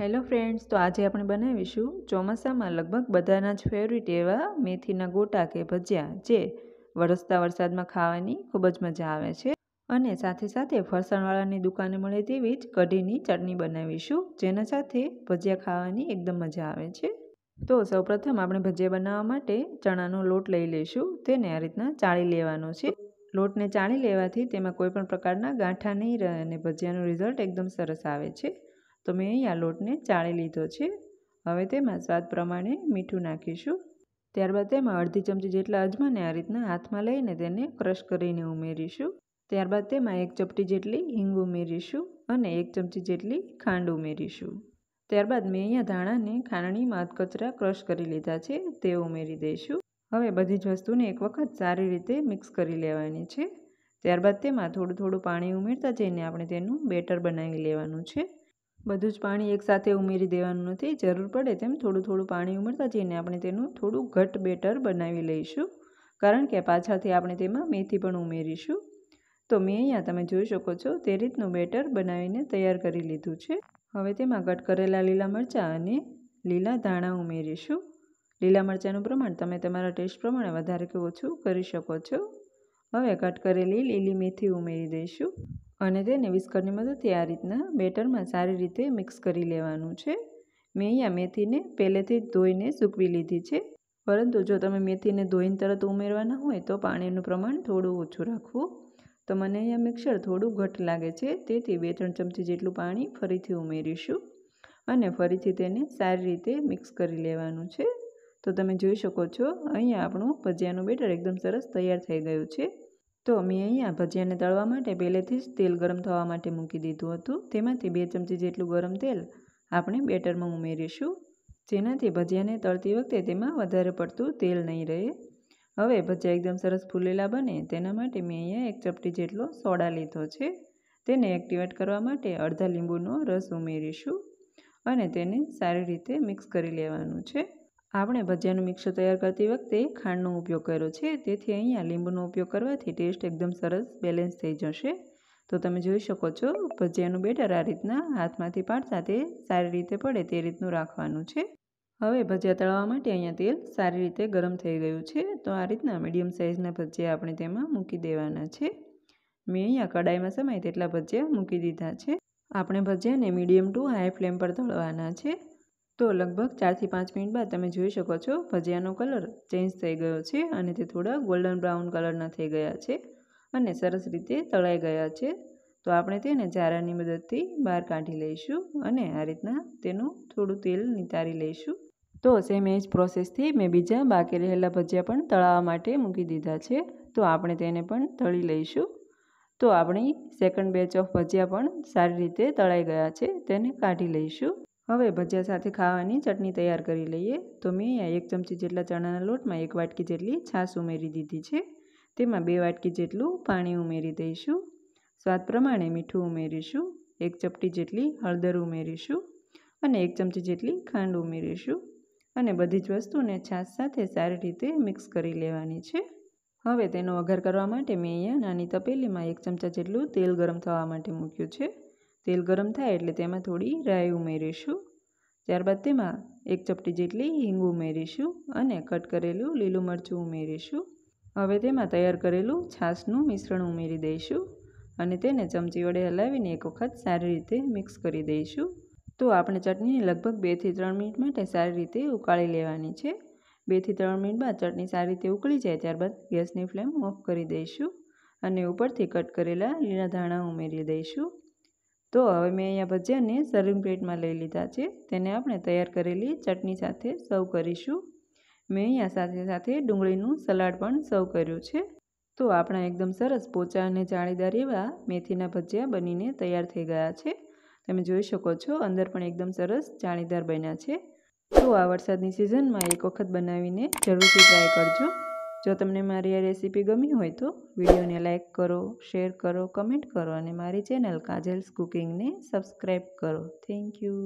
hello friends તો આજે આપણે બનાવીશું ચોમાસામાં લગભગ બધાના જ ફેવરિટ એવા મેથીના ગોટા કે ભજીયા જે વરસતા વરસાદમાં ખાવાની ખૂબ જ મજા આવે છે અને સાથે સાથે ફરસાણવાળાની દુકાને મળે તેવી જ કઢીની ચટણી બનાવીશું જેના સાથે ભજીયા ખાવાની એકદમ મજા આવે છે તો સૌપ્રથમ આપણે ભજીયા બનાવવા માટે ચણાનો લોટ લઈ લઈશું તેને આ રીતના ચાળી લેવાનો છે લોટને ચાળી લેવાથી તેમાં કોઈપણ પ્રકારના ગાંઠા નહીં રહે અને ભજીયાનું રિઝલ્ટ એકદમ સરસ આવે છે તો મેં અહીં આ લોટને ચાળી લીધો છે હવે તેમાં સ્વાદ પ્રમાણે મીઠું નાખીશું ત્યારબાદ તેમાં અડધી ચમચી જેટલા અજમાને આ રીતના હાથમાં લઈને તેને ક્રશ કરીને ઉમેરીશું ત્યારબાદ તેમાં એક ચપટી જેટલી હિંગ ઉમેરીશું અને એક ચમચી જેટલી ખાંડ ઉમેરીશું ત્યારબાદ મેં અહીંયા ધાણાને ખાંડણીમાં કચરા ક્રશ કરી લીધા છે તે ઉમેરી દઈશું હવે બધી જ વસ્તુને એક વખત સારી રીતે મિક્સ કરી લેવાની છે ત્યારબાદ તેમાં થોડું થોડું પાણી ઉમેરતા જઈને આપણે તેનું બેટર બનાવી લેવાનું છે બધું જ પાણી એકસાથે ઉમેરી દેવાનું નથી જરૂર પડે તેમ થોડું થોડું પાણી ઉમેરતા જઈને આપણે તેનું થોડું ઘટ બેટર બનાવી લઈશું કારણ કે પાછળથી આપણે તેમાં મેથી પણ ઉમેરીશું તો મેં અહીંયા તમે જોઈ શકો છો તે રીતનું બેટર બનાવીને તૈયાર કરી લીધું છે હવે તેમાં કટ કરેલા લીલા મરચાં અને લીલા ધાણા ઉમેરીશું લીલા મરચાંનું પ્રમાણ તમે તમારા ટેસ્ટ પ્રમાણે વધારે કે ઓછું કરી શકો છો હવે કટ કરેલી લીલી મેથી ઉમેરી દઈશું અને તેને વિસ્કરની મદદથી આ રીતના બેટરમાં સારી રીતે મિક્સ કરી લેવાનું છે મેં અહીંયા મેથીને પહેલેથી જ ધોઈને સૂકવી લીધી છે પરંતુ જો તમે મેથીને ધોઈને તરત ઉમેરવાના હોય તો પાણીનું પ્રમાણ થોડું ઓછું રાખવું તો મને અહીંયા મિક્સર થોડું ઘટ લાગે છે તેથી બે ત્રણ ચમચી જેટલું પાણી ફરીથી ઉમેરીશું અને ફરીથી તેને સારી રીતે મિક્સ કરી લેવાનું છે તો તમે જોઈ શકો છો અહીંયા આપણું ભજીયાનું બેટર એકદમ સરસ તૈયાર થઈ ગયું છે તો મેં અહીંયા ભજીયાને તળવા માટે પહેલેથી જ તેલ ગરમ થવા માટે મૂકી દીધું હતું તેમાંથી બે ચમચી જેટલું ગરમ તેલ આપણે બેટરમાં ઉમેરીશું જેનાથી ભજીયાને તળતી વખતે તેમાં વધારે પડતું તેલ નહીં રહે હવે ભજીયા એકદમ સરસ ફૂલેલા બને તેના માટે મેં અહીંયા એક ચપટી જેટલો સોડા લીધો છે તેને એક્ટિવેટ કરવા માટે અડધા લીંબુનો રસ ઉમેરીશું અને તેને સારી રીતે મિક્સ કરી લેવાનું છે આપણે ભજીયાનું મિક્સર તૈયાર કરતી વખતે ખાંડનો ઉપયોગ કર્યો છે તેથી અહીંયા લીંબુનો ઉપયોગ કરવાથી ટેસ્ટ એકદમ સરસ બેલેન્સ થઈ જશે તો તમે જોઈ શકો છો ભજીયાનું બેટર આ રીતના હાથમાંથી પાડતા તે સારી રીતે પડે તે રીતનું રાખવાનું છે હવે ભજીયા તળવા માટે અહીંયા તેલ સારી રીતે ગરમ થઈ ગયું છે તો આ રીતના મીડિયમ સાઇઝના ભજીયા આપણે તેમાં મૂકી દેવાના છે મેં અહીંયા કડાઈમાં સમય તેટલા ભજીયા મૂકી દીધા છે આપણે ભજીયાને મીડિયમ ટુ હાઈ ફ્લેમ પર તળવાના છે તો લગભગ ચારથી પાંચ મિનિટ બાદ તમે જોઈ શકો છો ભજીયાનો કલર ચેન્જ થઈ ગયો છે અને તે થોડા ગોલ્ડન બ્રાઉન કલરના થઈ ગયા છે અને સરસ રીતે તળાઈ ગયા છે તો આપણે તેને ઝારાની મદદથી બહાર કાઢી લઈશું અને આ રીતના તેનું થોડું તેલ નિતારી લઈશું તો સેમ એ જ પ્રોસેસથી મેં બીજા બાકી રહેલા ભજીયા પણ તળાવવા માટે મૂકી દીધા છે તો આપણે તેને પણ તળી લઈશું તો આપણી સેકન્ડ બેચ ઓફ ભજીયા પણ સારી રીતે તળાઈ ગયા છે તેને કાઢી લઈશું હવે ભજીયા સાથે ખાવાની ચટણી તૈયાર કરી લઈએ તો મેં અહીંયા એક ચમચી જેટલા ચણાના લોટમાં એક વાટકી જેટલી છાશ ઉમેરી દીધી છે તેમાં બે વાટકી જેટલું પાણી ઉમેરી દઈશું સ્વાદ પ્રમાણે મીઠું ઉમેરીશું એક ચપટી જેટલી હળદર ઉમેરીશું અને એક ચમચી જેટલી ખાંડ ઉમેરીશું અને બધી જ વસ્તુને છાશ સાથે સારી રીતે મિક્સ કરી લેવાની છે હવે તેનો વઘાર કરવા માટે મેં અહીંયા નાની તપેલીમાં એક ચમચા જેટલું તેલ ગરમ થવા માટે મૂક્યું છે તેલ ગરમ થાય એટલે તેમાં થોડી રાઈ ઉમેરીશું ત્યારબાદ તેમાં એક ચપટી જેટલી હિંગ ઉમેરીશું અને કટ કરેલું લીલું મરચું ઉમેરીશું હવે તેમાં તૈયાર કરેલું છાશનું મિશ્રણ ઉમેરી દઈશું અને તેને ચમચી વડે હલાવીને એક વખત સારી રીતે મિક્સ કરી દઈશું તો આપણે ચટણીને લગભગ બેથી ત્રણ મિનિટ માટે સારી રીતે ઉકાળી લેવાની છે બેથી ત્રણ મિનિટ બાદ ચટણી સારી રીતે ઉકળી જાય ત્યારબાદ ગેસની ફ્લેમ ઓફ કરી દઈશું અને ઉપરથી કટ કરેલા લીલા ધાણા ઉમેરી દઈશું તો હવે મેં અહીંયા ભજીયાને સર્વિંગ પ્લેટમાં લઈ લીધા છે તેને આપણે તૈયાર કરેલી ચટણી સાથે સર્વ કરીશું મેં અહીંયા સાથે સાથે ડુંગળીનું સલાડ પણ સર્વ કર્યું છે તો આપણા એકદમ સરસ પોચા અને જાળીદાર એવા મેથીના ભજીયા બનીને તૈયાર થઈ ગયા છે તમે જોઈ શકો છો અંદર પણ એકદમ સરસ જાણીદાર બન્યા છે તો આ વરસાદની સિઝનમાં એક વખત બનાવીને જરૂરથી ટ્રાય કરજો જો તમને મારી આ રેસીપી ગમી હોય તો વિડીયોને લાઇક કરો શેર કરો કમેન્ટ કરો અને મારી ચેનલ કાજલ્સ કુકિંગને સબસ્ક્રાઈબ કરો થેન્ક યુ